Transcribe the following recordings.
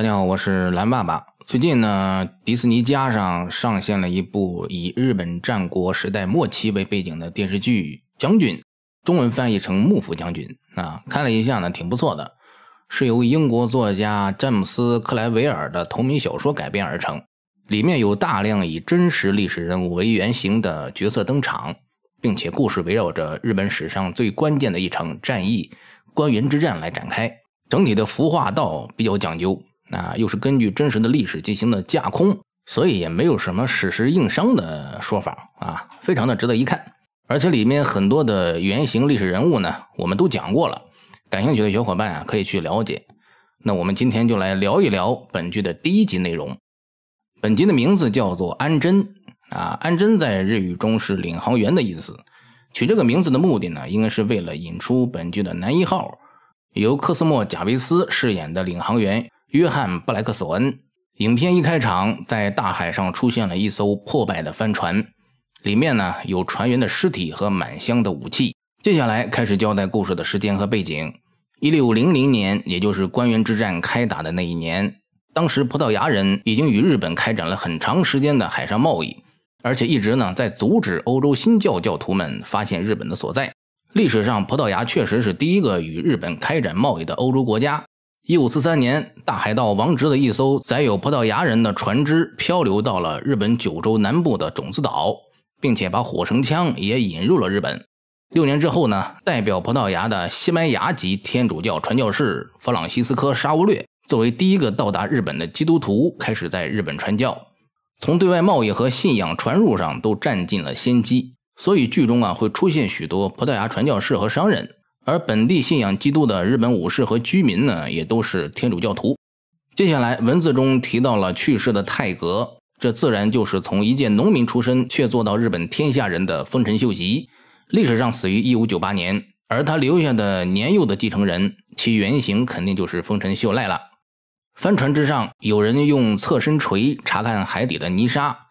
大家好，我是蓝爸爸。最近呢，迪士尼加上上线了一部以日本战国时代末期为背景的电视剧《将军》，中文翻译成《幕府将军》啊。看了一下呢，挺不错的，是由英国作家詹姆斯·克莱维尔的同名小说改编而成，里面有大量以真实历史人物为原型的角色登场，并且故事围绕着日本史上最关键的一场战役——关原之战来展开。整体的服化道比较讲究。那又是根据真实的历史进行的架空，所以也没有什么史实硬伤的说法啊，非常的值得一看。而且里面很多的原型历史人物呢，我们都讲过了，感兴趣的小伙伴啊，可以去了解。那我们今天就来聊一聊本剧的第一集内容。本集的名字叫做《安贞》啊，安贞在日语中是领航员的意思，取这个名字的目的呢，应该是为了引出本剧的男一号，由科斯莫贾维斯饰演的领航员。约翰·布莱克索恩。影片一开场，在大海上出现了一艘破败的帆船，里面呢有船员的尸体和满箱的武器。接下来开始交代故事的时间和背景：一六零零年，也就是关原之战开打的那一年。当时葡萄牙人已经与日本开展了很长时间的海上贸易，而且一直呢在阻止欧洲新教教徒们发现日本的所在。历史上，葡萄牙确实是第一个与日本开展贸易的欧洲国家。一五四三年，大海盗王直的一艘载有葡萄牙人的船只漂流到了日本九州南部的种子岛，并且把火绳枪也引入了日本。六年之后呢，代表葡萄牙的西班牙籍天主教传教士弗朗西斯科·沙乌略作为第一个到达日本的基督徒，开始在日本传教，从对外贸易和信仰传入上都占尽了先机。所以剧中啊会出现许多葡萄牙传教士和商人。而本地信仰基督的日本武士和居民呢，也都是天主教徒。接下来，文字中提到了去世的泰格，这自然就是从一介农民出身却做到日本天下人的丰臣秀吉，历史上死于一五九八年。而他留下的年幼的继承人，其原型肯定就是丰臣秀赖了。帆船之上，有人用侧身锤查看海底的泥沙。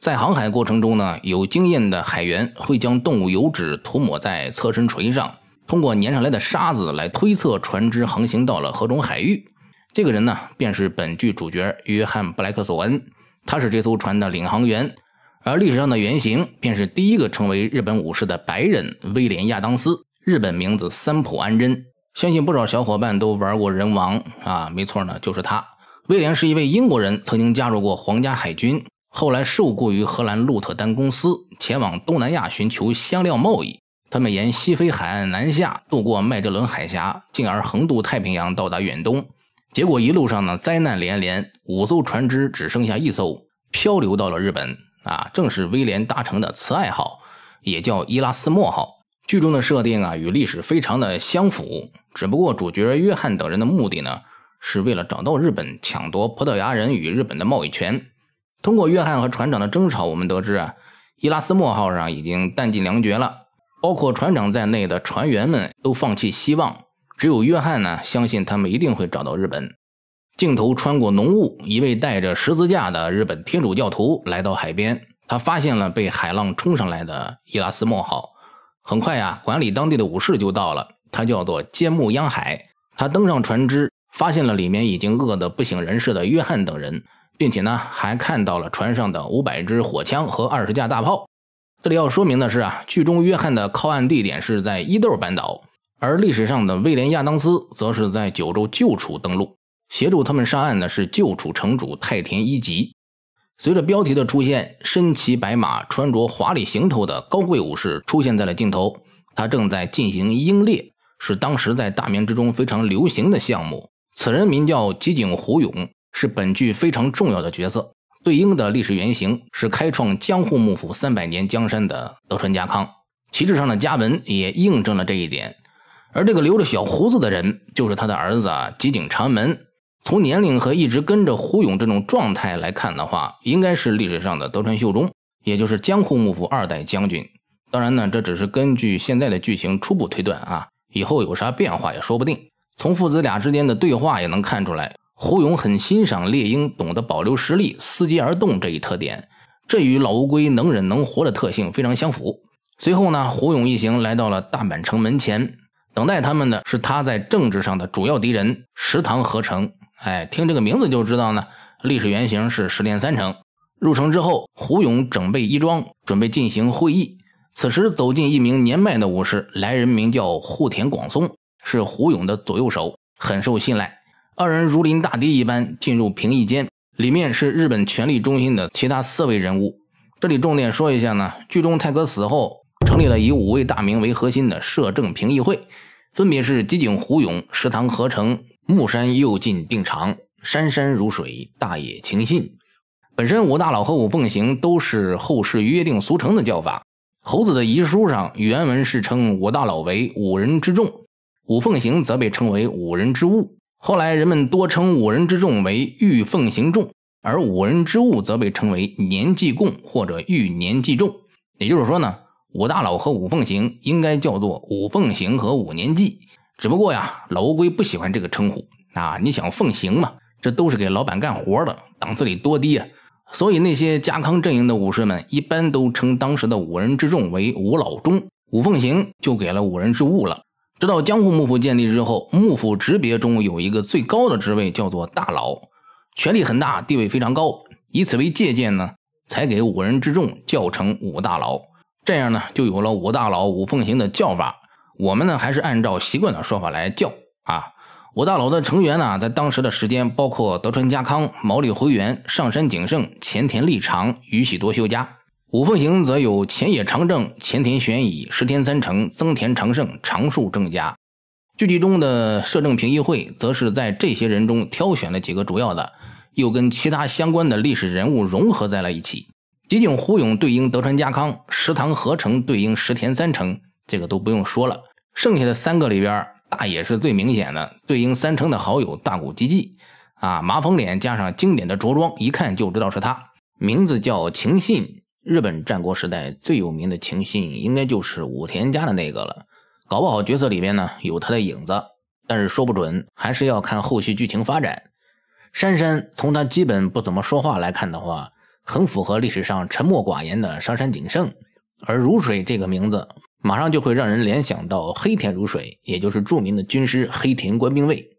在航海过程中呢，有经验的海员会将动物油脂涂抹在侧身锤上。通过粘上来的沙子来推测船只航行到了何种海域。这个人呢，便是本剧主角约翰布莱克索恩，他是这艘船的领航员。而历史上的原型便是第一个成为日本武士的白人威廉亚当斯，日本名字三浦安贞。相信不少小伙伴都玩过人王啊，没错呢，就是他。威廉是一位英国人，曾经加入过皇家海军，后来受雇于荷兰鹿特丹公司，前往东南亚寻求香料贸易。他们沿西非海岸南下，渡过麦哲伦海峡，进而横渡太平洋，到达远东。结果一路上呢，灾难连连，五艘船只只剩下一艘漂流到了日本。啊，正是威廉搭乘的“慈爱号”，也叫伊拉斯莫号。剧中的设定啊，与历史非常的相符。只不过主角约翰等人的目的呢，是为了找到日本，抢夺葡萄牙人与日本的贸易权。通过约翰和船长的争吵，我们得知啊，伊拉斯莫号上已经弹尽粮绝了。包括船长在内的船员们都放弃希望，只有约翰呢相信他们一定会找到日本。镜头穿过浓雾，一位带着十字架的日本天主教徒来到海边，他发现了被海浪冲上来的伊拉斯莫号。很快呀，管理当地的武士就到了，他叫做坚木央海。他登上船只，发现了里面已经饿得不省人事的约翰等人，并且呢还看到了船上的五百支火枪和二十架大炮。这里要说明的是啊，剧中约翰的靠岸地点是在伊豆半岛，而历史上的威廉亚当斯则是在九州旧楚登陆。协助他们上岸的是旧楚城主太田一吉。随着标题的出现，身骑白马、穿着华丽行头的高贵武士出现在了镜头。他正在进行英烈，是当时在大明之中非常流行的项目。此人名叫吉井胡勇，是本剧非常重要的角色。对应的历史原型是开创江户幕府三百年江山的德川家康，旗帜上的家纹也印证了这一点。而这个留着小胡子的人，就是他的儿子吉井长门。从年龄和一直跟着胡勇这种状态来看的话，应该是历史上的德川秀忠，也就是江户幕府二代将军。当然呢，这只是根据现在的剧情初步推断啊，以后有啥变化也说不定。从父子俩之间的对话也能看出来。胡勇很欣赏猎鹰懂得保留实力、伺机而动这一特点，这与老乌龟能忍能活的特性非常相符。随后呢，胡勇一行来到了大阪城门前，等待他们的是他在政治上的主要敌人石堂合成。哎，听这个名字就知道呢，历史原型是石田三成。入城之后，胡勇整备衣装，准备进行会议。此时走进一名年迈的武士，来人名叫户田广松，是胡勇的左右手，很受信赖。二人如临大敌一般进入评议间，里面是日本权力中心的其他四位人物。这里重点说一下呢，剧中泰哥死后成立了以五位大名为核心的摄政评议会，分别是吉井胡勇、石堂和成、木山右近、定长山山如水、大野晴信。本身五大佬和五奉行都是后世约定俗成的叫法。猴子的遗书上原文是称五大佬为五人之众，五奉行则被称为五人之物。后来人们多称五人之众为“御奉行众”，而五人之物则被称为“年纪贡或者“御年纪众”。也就是说呢，五大佬和五凤行应该叫做五凤行和五年纪。只不过呀，老乌龟不喜欢这个称呼啊！你想奉行嘛，这都是给老板干活的，档次得多低啊！所以那些家康阵营的武士们一般都称当时的五人之众为“五老中，五凤行就给了五人之物了。直到江户幕府建立之后，幕府职别中有一个最高的职位叫做大佬，权力很大，地位非常高。以此为借鉴呢，才给五人之众叫成五大佬，这样呢就有了五大佬五奉行的叫法。我们呢还是按照习惯的说法来叫啊。五大佬的成员呢，在当时的时间包括德川家康、毛利辉元、上山景胜、前田利长、宇喜多秀家。五凤行则有前野长政、前田玄以、石田三成、增田长盛、长树正家。剧集中的摄政评议会，则是在这些人中挑选了几个主要的，又跟其他相关的历史人物融合在了一起。吉井胡勇对应德川家康，石堂和成对应石田三成，这个都不用说了。剩下的三个里边，大野是最明显的，对应三成的好友大谷吉继。啊，麻风脸加上经典的着装，一看就知道是他，名字叫晴信。日本战国时代最有名的情信，应该就是武田家的那个了。搞不好角色里边呢有他的影子，但是说不准，还是要看后续剧情发展。山山从他基本不怎么说话来看的话，很符合历史上沉默寡言的上杉景胜。而如水这个名字，马上就会让人联想到黑田如水，也就是著名的军师黑田官兵卫。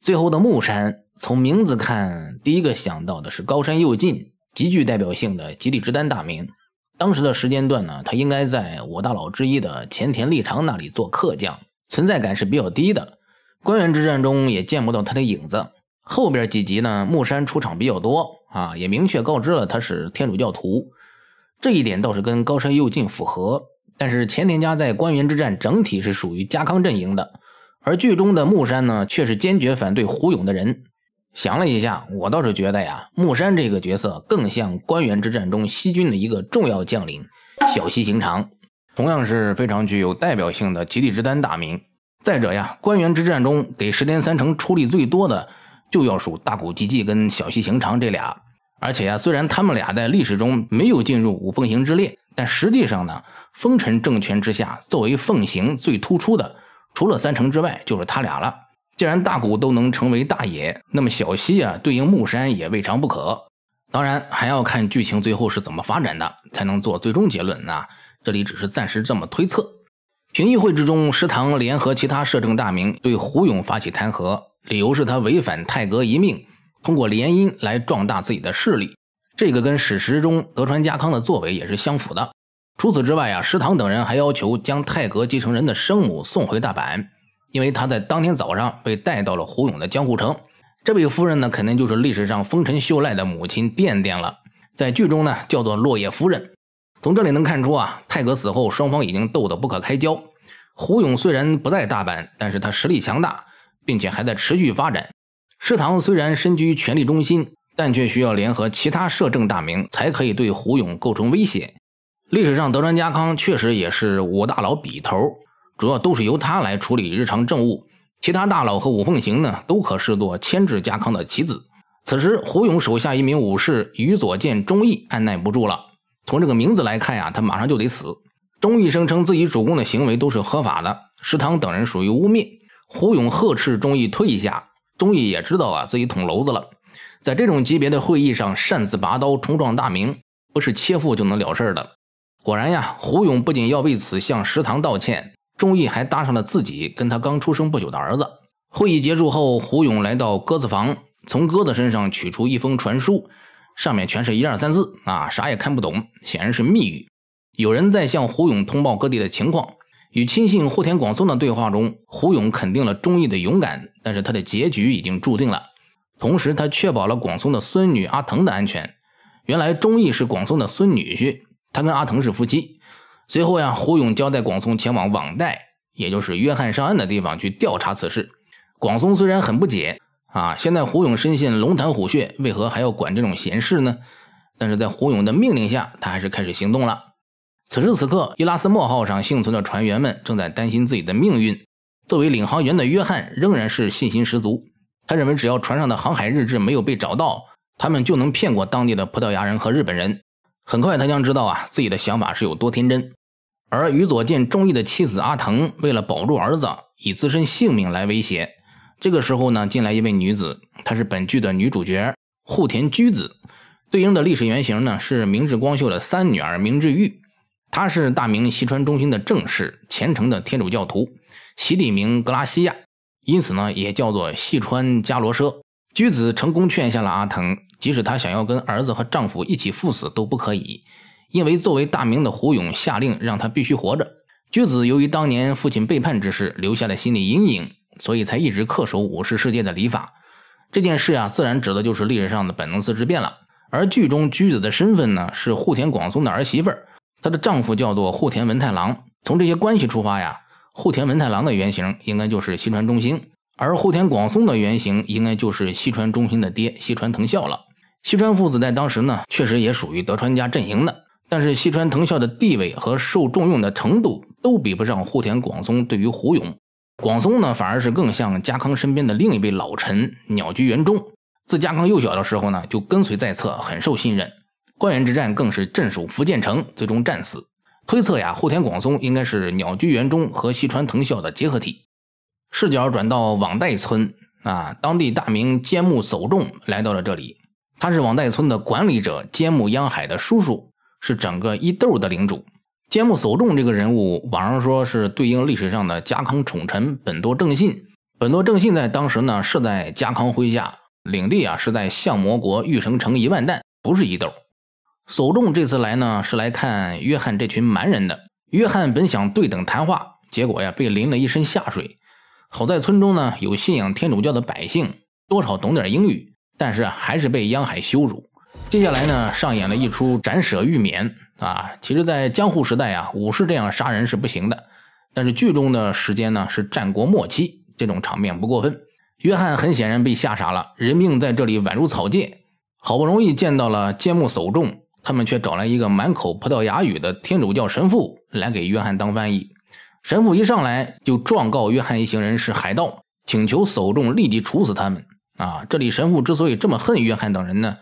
最后的木山，从名字看，第一个想到的是高山右近。极具代表性的吉利直丹大名，当时的时间段呢，他应该在我大佬之一的前田利长那里做客将，存在感是比较低的。关原之战中也见不到他的影子。后边几集呢，木山出场比较多啊，也明确告知了他是天主教徒，这一点倒是跟高山右近符合。但是前田家在关原之战整体是属于家康阵营的，而剧中的木山呢，却是坚决反对胡勇的人。想了一下，我倒是觉得呀，木山这个角色更像关原之战中西军的一个重要将领小西行长，同样是非常具有代表性的吉地之丹大名。再者呀，关原之战中给石田三成出力最多的，就要数大谷吉继跟小西行长这俩。而且呀，虽然他们俩在历史中没有进入五奉行之列，但实际上呢，丰臣政权之下作为奉行最突出的，除了三成之外，就是他俩了。既然大古都能成为大爷，那么小西啊对应木山也未尝不可。当然还要看剧情最后是怎么发展的，才能做最终结论。那这里只是暂时这么推测。评议会之中，石堂联合其他摄政大名对胡勇发起弹劾，理由是他违反泰阁遗命，通过联姻来壮大自己的势力。这个跟史实中德川家康的作为也是相符的。除此之外啊，食堂等人还要求将泰阁继承人的生母送回大阪。因为他在当天早上被带到了胡勇的江户城。这位夫人呢，肯定就是历史上丰臣秀赖的母亲殿殿了，在剧中呢叫做落叶夫人。从这里能看出啊，泰格死后，双方已经斗得不可开交。胡勇虽然不在大阪，但是他实力强大，并且还在持续发展。师堂虽然身居权力中心，但却需要联合其他摄政大名才可以对胡勇构成威胁。历史上德川家康确实也是五大老笔头。主要都是由他来处理日常政务，其他大佬和五凤行呢，都可视作牵制家康的棋子。此时，胡勇手下一名武士于左见忠义按耐不住了。从这个名字来看呀，他马上就得死。忠义声称自己主公的行为都是合法的，食堂等人属于污蔑。胡勇呵斥忠义退下，忠义也知道啊自己捅娄子了。在这种级别的会议上擅自拔刀冲撞大明，不是切腹就能了事的。果然呀，胡勇不仅要为此向食堂道歉。钟义还搭上了自己跟他刚出生不久的儿子。会议结束后，胡勇来到鸽子房，从鸽子身上取出一封传书，上面全是一二三字啊，啥也看不懂，显然是密语。有人在向胡勇通报各地的情况。与亲信户田广松的对话中，胡勇肯定了钟义的勇敢，但是他的结局已经注定了。同时，他确保了广松的孙女阿藤的安全。原来，钟义是广松的孙女婿，他跟阿藤是夫妻。随后呀，胡勇交代广松前往网贷，也就是约翰上岸的地方去调查此事。广松虽然很不解啊，现在胡勇深陷龙潭虎穴，为何还要管这种闲事呢？但是在胡勇的命令下，他还是开始行动了。此时此刻，伊拉斯莫号上幸存的船员们正在担心自己的命运。作为领航员的约翰仍然是信心十足，他认为只要船上的航海日志没有被找到，他们就能骗过当地的葡萄牙人和日本人。很快，他将知道啊，自己的想法是有多天真。而宇佐见忠义的妻子阿藤，为了保住儿子，以自身性命来威胁。这个时候呢，进来一位女子，她是本剧的女主角户田居子，对应的历史原型呢是明治光秀的三女儿明治玉。她是大明西川中心的正室，虔诚的天主教徒，洗礼名格拉西亚，因此呢也叫做细川加罗奢。居子成功劝下了阿藤，即使她想要跟儿子和丈夫一起赴死都不可以。因为作为大明的胡勇下令让他必须活着。驹子由于当年父亲背叛之事留下了心理阴影，所以才一直恪守武士世界的礼法。这件事呀，自然指的就是历史上的本能寺之变了。而剧中驹子的身份呢，是户田广松的儿媳妇儿，她的丈夫叫做户田文太郎。从这些关系出发呀，户田文太郎的原型应该就是西川忠兴，而户田广松的原型应该就是西川忠兴的爹西川藤孝了。西川父子在当时呢，确实也属于德川家阵营的。但是西川藤孝的地位和受重用的程度都比不上户田广松。对于胡勇。广松呢反而是更像家康身边的另一位老臣鸟居元忠。自家康幼小的时候呢就跟随在侧，很受信任。关原之战更是镇守福建城，最终战死。推测呀，户田广松应该是鸟居元忠和西川藤孝的结合体。视角转到网代村啊，当地大名兼木走众来到了这里。他是网代村的管理者兼木央海的叔叔。是整个伊豆的领主，兼木守重这个人物，网上说是对应历史上的家康宠臣本多正信。本多正信在当时呢，是在家康麾下，领地啊是在相模国玉城城一万担，不是伊豆。守重这次来呢，是来看约翰这群蛮人的。约翰本想对等谈话，结果呀，被淋了一身下水。好在村中呢，有信仰天主教的百姓，多少懂点英语，但是啊，还是被央海羞辱。接下来呢，上演了一出斩舍欲免啊！其实，在江户时代啊，武士这样杀人是不行的。但是剧中的时间呢，是战国末期，这种场面不过分。约翰很显然被吓傻了，人命在这里宛如草芥。好不容易见到了揭幕首众，他们却找来一个满口葡萄牙语的天主教神父来给约翰当翻译。神父一上来就状告约翰一行人是海盗，请求首众立即处死他们啊！这里神父之所以这么恨约翰等人呢？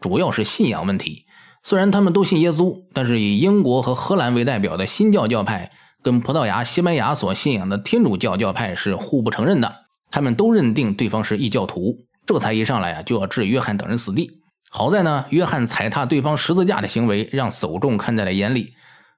主要是信仰问题。虽然他们都信耶稣，但是以英国和荷兰为代表的新教教派跟葡萄牙、西班牙所信仰的天主教教派是互不承认的。他们都认定对方是异教徒，这才一上来啊就要置约翰等人死地。好在呢，约翰踩踏对方十字架的行为让守众看在了眼里，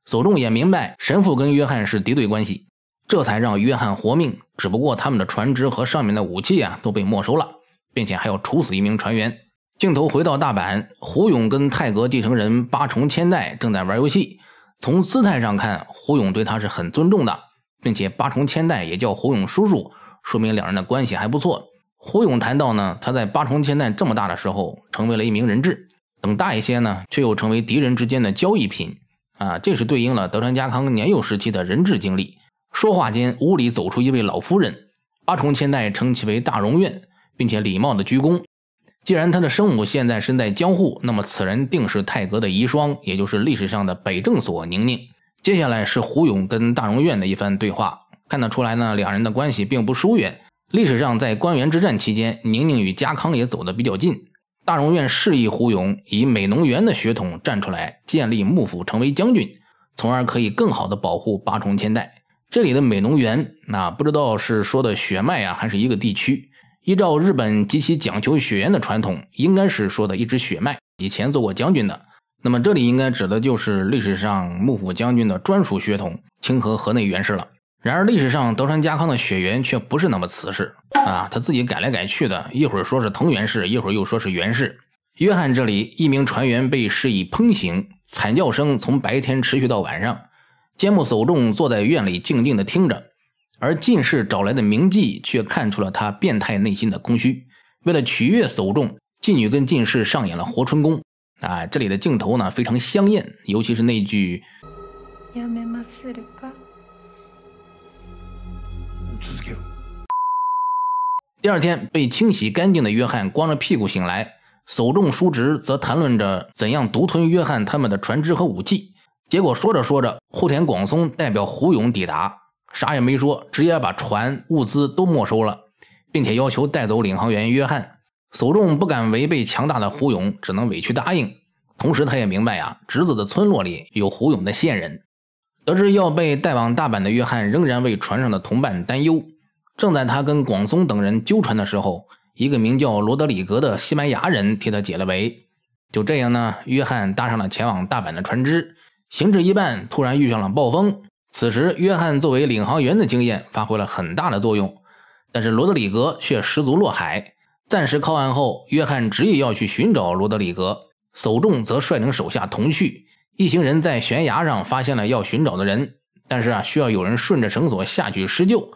守众也明白神父跟约翰是敌对关系，这才让约翰活命。只不过他们的船只和上面的武器啊都被没收了，并且还要处死一名船员。镜头回到大阪，胡勇跟泰格继承人八重千代正在玩游戏。从姿态上看，胡勇对他是很尊重的，并且八重千代也叫胡勇叔叔，说明两人的关系还不错。胡勇谈到呢，他在八重千代这么大的时候，成为了一名人质；等大一些呢，却又成为敌人之间的交易品。啊，这是对应了德川家康年幼时期的人质经历。说话间，屋里走出一位老夫人，八重千代称其为大荣院，并且礼貌的鞠躬。既然他的生母现在身在江户，那么此人定是泰阁的遗孀，也就是历史上的北正所宁宁。接下来是胡勇跟大荣院的一番对话，看得出来呢，两人的关系并不疏远。历史上在官员之战期间，宁宁与家康也走得比较近。大荣院示意胡勇以美浓元的血统站出来，建立幕府，成为将军，从而可以更好的保护八重千代。这里的美浓元，那不知道是说的血脉啊，还是一个地区？依照日本极其讲求血缘的传统，应该是说的一支血脉以前做过将军的。那么这里应该指的就是历史上幕府将军的专属血统——清河河内源氏了。然而历史上德川家康的血缘却不是那么瓷实啊，他自己改来改去的，一会儿说是藤原氏，一会儿又说是源氏。约翰这里，一名船员被施以烹刑，惨叫声从白天持续到晚上。坚木守重坐在院里静静的听着。而进士找来的名妓却看出了他变态内心的空虚，为了取悦守众，妓女跟进士上演了活春宫。啊，这里的镜头呢非常香艳，尤其是那句。第二天被清洗干净的约翰光着屁股醒来，守众叔侄则谈论着怎样独吞约翰他们的船只和武器。结果说着说着，户田广松代表胡勇抵达。啥也没说，直接把船物资都没收了，并且要求带走领航员约翰。守重不敢违背强大的胡勇，只能委屈答应。同时，他也明白呀，侄子的村落里有胡勇的线人。得知要被带往大阪的约翰，仍然为船上的同伴担忧。正在他跟广松等人纠缠的时候，一个名叫罗德里格的西班牙人替他解了围。就这样呢，约翰搭上了前往大阪的船只。行至一半，突然遇上了暴风。此时，约翰作为领航员的经验发挥了很大的作用，但是罗德里格却失足落海。暂时靠岸后，约翰执意要去寻找罗德里格，守仲则率领手下同去。一行人在悬崖上发现了要寻找的人，但是啊，需要有人顺着绳索下去施救。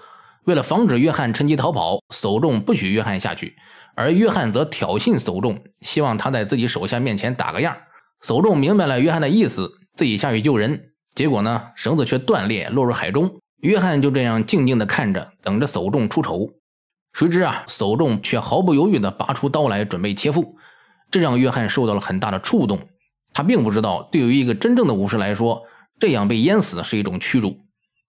为了防止约翰趁机逃跑，守仲不许约翰下去，而约翰则挑衅守仲，希望他在自己手下面前打个样。守仲明白了约翰的意思，自己下去救人。结果呢，绳子却断裂，落入海中。约翰就这样静静地看着，等着叟仲出丑。谁知啊，叟仲却毫不犹豫地拔出刀来，准备切腹。这让约翰受到了很大的触动。他并不知道，对于一个真正的武士来说，这样被淹死是一种屈辱。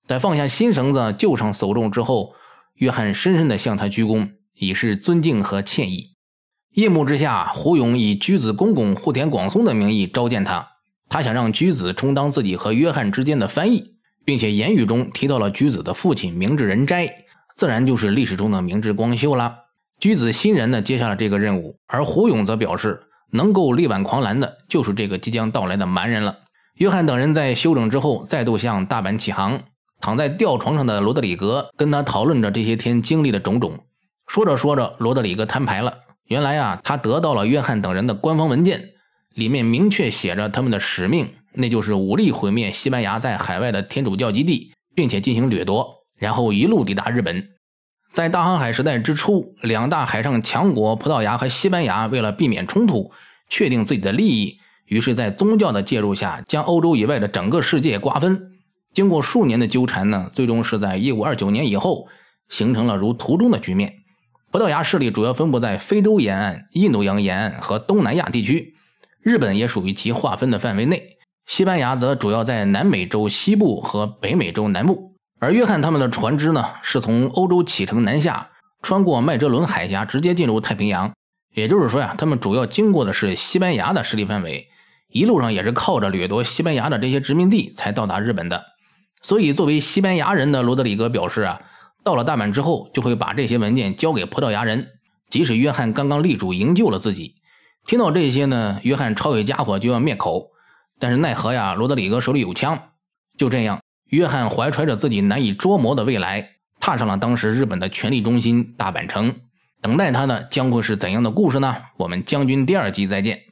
在放下新绳子救上叟仲之后，约翰深深地向他鞠躬，以示尊敬和歉意。夜幕之下，胡勇以居子公公户田广松的名义召见他。他想让驹子充当自己和约翰之间的翻译，并且言语中提到了驹子的父亲明治仁斋，自然就是历史中的明智光秀啦。驹子欣然地接下了这个任务，而胡勇则表示，能够力挽狂澜的就是这个即将到来的蛮人了。约翰等人在休整之后，再度向大阪起航。躺在吊床上的罗德里格跟他讨论着这些天经历的种种，说着说着，罗德里格摊牌了。原来啊，他得到了约翰等人的官方文件。里面明确写着他们的使命，那就是武力毁灭西班牙在海外的天主教基地，并且进行掠夺，然后一路抵达日本。在大航海时代之初，两大海上强国葡萄牙和西班牙为了避免冲突，确定自己的利益，于是，在宗教的介入下，将欧洲以外的整个世界瓜分。经过数年的纠缠呢，最终是在一五二九年以后，形成了如图中的局面。葡萄牙势力主要分布在非洲沿岸、印度洋沿岸和东南亚地区。日本也属于其划分的范围内，西班牙则主要在南美洲西部和北美洲南部。而约翰他们的船只呢，是从欧洲启程南下，穿过麦哲伦海峡，直接进入太平洋。也就是说呀，他们主要经过的是西班牙的势力范围，一路上也是靠着掠夺西班牙的这些殖民地才到达日本的。所以，作为西班牙人的罗德里戈表示啊，到了大阪之后，就会把这些文件交给葡萄牙人，即使约翰刚刚力主营救了自己。听到这些呢，约翰抄起家伙就要灭口，但是奈何呀，罗德里格手里有枪。就这样，约翰怀揣着自己难以捉摸的未来，踏上了当时日本的权力中心大阪城。等待他呢，将会是怎样的故事呢？我们将军第二集再见。